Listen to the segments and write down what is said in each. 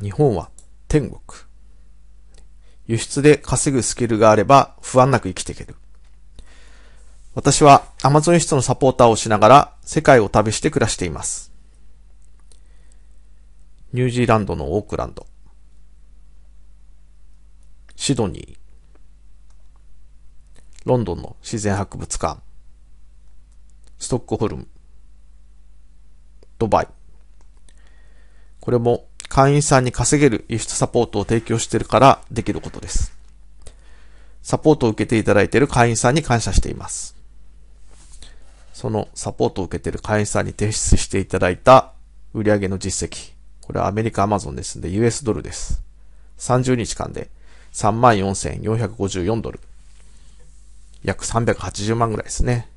日本は天国。輸出で稼ぐスキルがあれば不安なく生きていける。私は Amazon 室のサポーターをしながら世界を旅して暮らしています。ニュージーランドのオークランド。シドニー。ロンドンの自然博物館。ストックホルム。ドバイ。これも会員さんに稼げる輸出サポートを提供しているからできることです。サポートを受けていただいている会員さんに感謝しています。そのサポートを受けている会員さんに提出していただいた売上の実績。これはアメリカアマゾンですので US ドルです。30日間で34,454ドル。約380万ぐらいですね。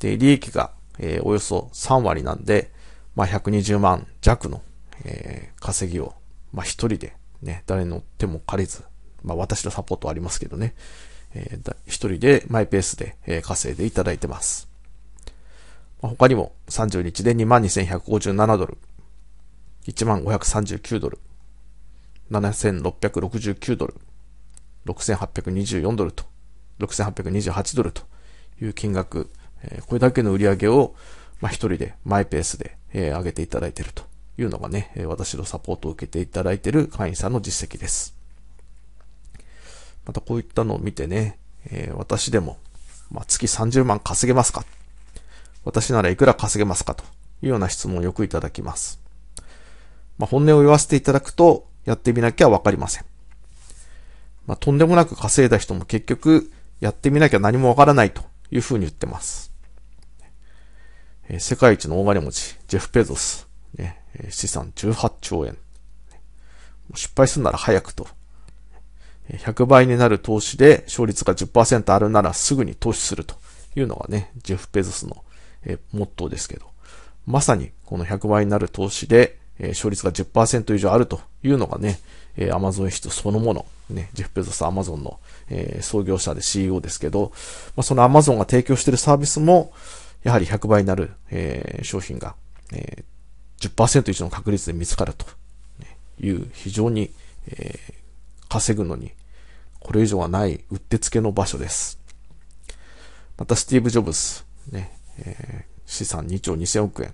で、利益が、えー、およそ3割なんで、まあ、120万弱のえー、稼ぎを、まあ、一人で、ね、誰の手も借りず、まあ、私のサポートはありますけどね、えー、一人でマイペースで、えー、稼いでいただいてます。まあ、他にも30日で22,157ドル、1 5 3 9ドル、7,669ドル、6,824ドルと、6,828ドルという金額、えこれだけの売り上げを、まあ、一人でマイペースで、えー、上げていただいているというのがね、私のサポートを受けていただいている会員さんの実績です。またこういったのを見てね、え私でも、まあ、月30万稼げますか私ならいくら稼げますかというような質問をよくいただきます。まあ、本音を言わせていただくと、やってみなきゃわかりません。まあ、とんでもなく稼いだ人も結局、やってみなきゃ何もわからないというふうに言ってます。え世界一の大金持ち、ジェフ・ペゾス。ね、え資産18兆円。失敗するなら早くと。100倍になる投資で勝率が10%あるならすぐに投資するというのがね、ジェフ・ペゾスの、えモットーですけど、まさにこの100倍になる投資で、え勝率が10%以上あるというのがね、えアマゾン室そのもの、ね、ジェフ・ペゾスアマゾンの、え創業者で CEO ですけど、まあ、そのアマゾンが提供しているサービスも、やはり100倍になる、えー、商品が、10%以上の確率で見つかるという非常に、えー、稼ぐのにこれ以上はないうってつけの場所です。またスティーブ・ジョブズ、ねえー、資産2兆2000億円。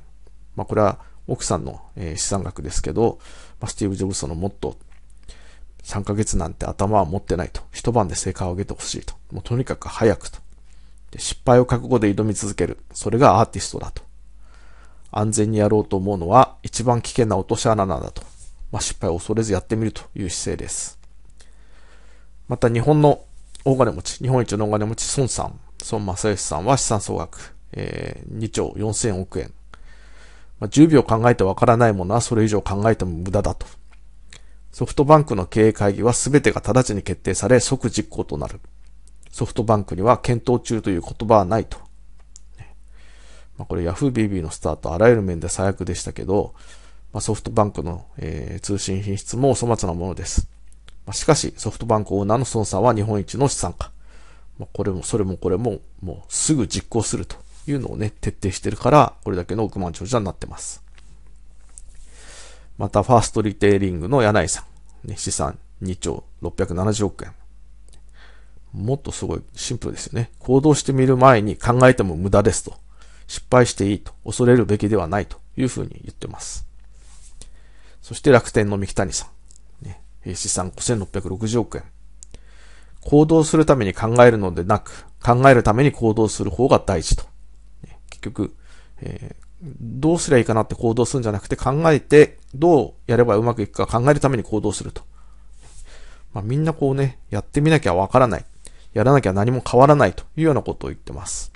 まあ、これは奥さんの、えー、資産額ですけど、まあ、スティーブ・ジョブズのもっと3ヶ月なんて頭は持ってないと。一晩で成果を上げてほしいと。もうとにかく早くとで。失敗を覚悟で挑み続ける。それがアーティストだと。安全にやろうと思うのは一番危険な落とし穴なんだと。まあ、失敗を恐れずやってみるという姿勢です。また日本の大金持ち、日本一の大金持ち孫さん、孫正義さんは資産総額、えー、2兆4000億円。まあ、10秒考えてわからないものはそれ以上考えても無駄だと。ソフトバンクの経営会議は全てが直ちに決定され即実行となる。ソフトバンクには検討中という言葉はないと。まあ、これ Yahoo! BB のスタート、あらゆる面で最悪でしたけど、まあ、ソフトバンクの、えー、通信品質もお粗末なものです。まあ、しかし、ソフトバンクオーナーの孫さんは日本一の資産家。まあ、これも、それもこれも、もうすぐ実行するというのをね、徹底してるから、これだけの億万長者になってます。また、ファーストリテイリングの柳井さん。ね、資産2兆670億円。もっとすごいシンプルですよね。行動してみる前に考えても無駄ですと。失敗していいと、恐れるべきではないというふうに言ってます。そして楽天の三木谷さん。ね、資産5660億円。行動するために考えるのでなく、考えるために行動する方が大事と。ね、結局、えーどうすりゃいいかなって行動するんじゃなくて考えて、どうやればうまくいくか考えるために行動すると。まあ、みんなこうね、やってみなきゃわからない。やらなきゃ何も変わらないというようなことを言ってます。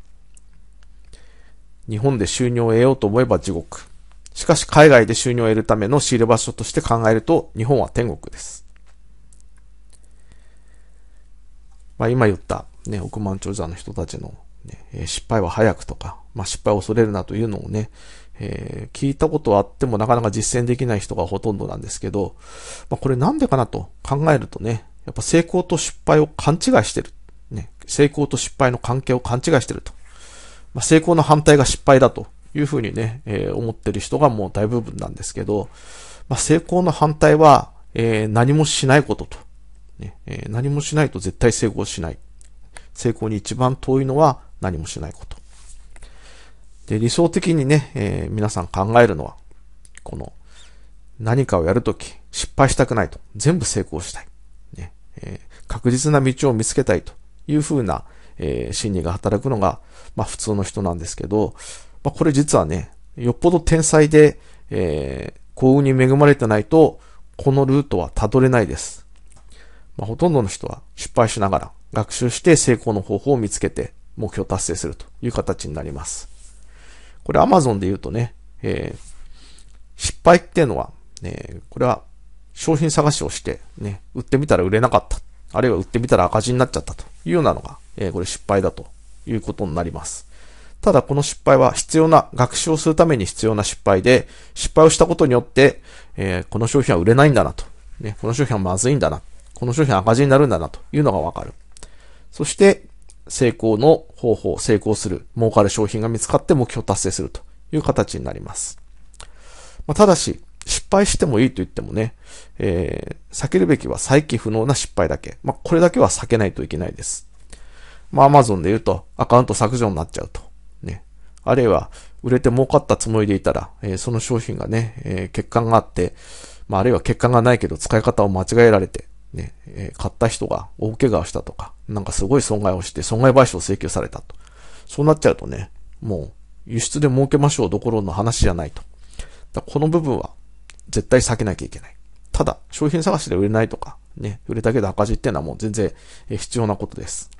日本で収入を得ようと思えば地獄。しかし海外で収入を得るための仕入れ場所として考えると日本は天国です。まあ今言った、ね、億万長者の人たちの、ね、失敗は早くとか、まあ失敗を恐れるなというのをね、えー、聞いたことはあってもなかなか実践できない人がほとんどなんですけど、まあこれなんでかなと考えるとね、やっぱ成功と失敗を勘違いしてる。ね、成功と失敗の関係を勘違いしてると。まあ、成功の反対が失敗だというふうにね、えー、思ってる人がもう大部分なんですけど、まあ、成功の反対は、えー、何もしないことと、ねえー、何もしないと絶対成功しない。成功に一番遠いのは何もしないこと。で、理想的にね、えー、皆さん考えるのは、この、何かをやるとき、失敗したくないと。全部成功したい。ねえー、確実な道を見つけたいというふうな、えー、心理が働くのが、まあ、普通の人なんですけど、まあ、これ実はね、よっぽど天才で、えー、幸運に恵まれてないと、このルートはたどれないです。まあ、ほとんどの人は失敗しながら学習して成功の方法を見つけて目標達成するという形になります。これ Amazon で言うとね、えー、失敗っていうのは、えこれは商品探しをして、ね、売ってみたら売れなかった。あるいは売ってみたら赤字になっちゃったと。いうようなのが、えー、これ失敗だということになります。ただこの失敗は必要な、学習をするために必要な失敗で、失敗をしたことによって、えー、この商品は売れないんだなと。ね、この商品はまずいんだな。この商品は赤字になるんだなというのがわかる。そして、成功の方法、成功する、儲かる商品が見つかって目標達成するという形になります。まあ、ただし、失敗してもいいと言ってもね、えー、避けるべきは再起不能な失敗だけ。まあ、これだけは避けないといけないです。まあ、アマゾンで言うと、アカウント削除になっちゃうと。ね。あるいは、売れて儲かったつもりでいたら、えー、その商品がね、えー、欠陥があって、まあ、あるいは欠陥がないけど使い方を間違えられて、ね、えー、買った人が大怪我をしたとか、なんかすごい損害をして、損害賠償を請求されたと。そうなっちゃうとね、もう、輸出で儲けましょうどころの話じゃないと。だこの部分は絶対避けなきゃいけない。ただ、商品探しで売れないとか、ね、売れたけど赤字っていうのはもう全然必要なことです。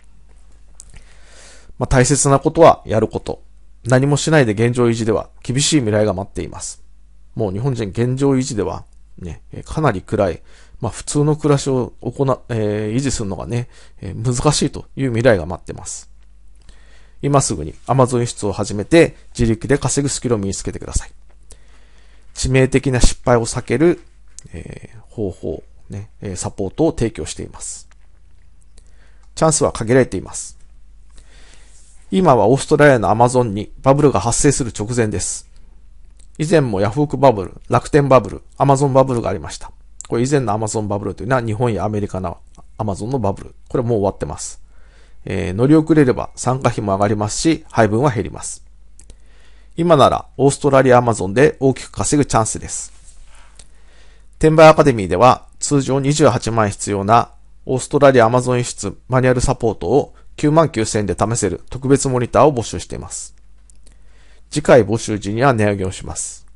まあ、大切なことはやること。何もしないで現状維持では厳しい未来が待っています。もう日本人現状維持ではね、かなり暗い、まあ普通の暮らしを行な、えー、維持するのがね、えー、難しいという未来が待ってます。今すぐに Amazon 輸出を始めて自力で稼ぐスキルを身につけてください。致命的な失敗を避ける、えー、方法、ね、サポートを提供しています。チャンスは限られています。今はオーストラリアのアマゾンにバブルが発生する直前です。以前もヤフオクバブル、楽天バブル、アマゾンバブルがありました。これ以前の Amazon バブルというのは日本やアメリカの Amazon のバブル。これもう終わってます。えー、乗り遅れれば参加費も上がりますし、配分は減ります。今ならオーストラリアアマゾンで大きく稼ぐチャンスです。転売アカデミーでは通常28万円必要なオーストラリアアマゾン輸出マニュアルサポートを9万9000円で試せる特別モニターを募集しています。次回募集時には値上げをします。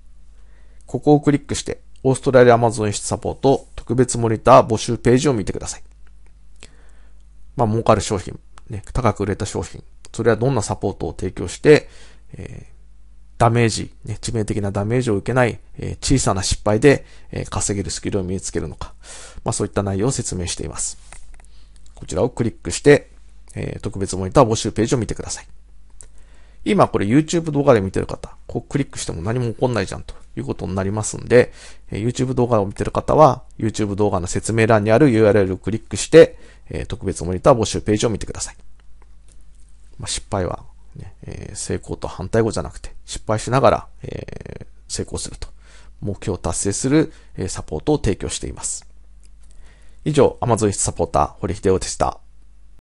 ここをクリックして、オーストラリアアマゾン輸出サポート特別モニター募集ページを見てください。まあ、儲かる商品、ね、高く売れた商品、それはどんなサポートを提供して、えー、ダメージ、ね、致命的なダメージを受けない、えー、小さな失敗で、えー、稼げるスキルを身につけるのか。まあそういった内容を説明しています。こちらをクリックして、えー、特別モニター募集ページを見てください。今これ YouTube 動画で見てる方、こうクリックしても何も起こんないじゃんということになりますんで、え YouTube 動画を見てる方は、YouTube 動画の説明欄にある URL をクリックして、え特別モニター募集ページを見てください。まあ、失敗はね、ねえ成功と反対語じゃなくて、失敗しながら、えー、成功すると。目標を達成する、えー、サポートを提供しています。以上、Amazon サポーター、堀秀夫でした。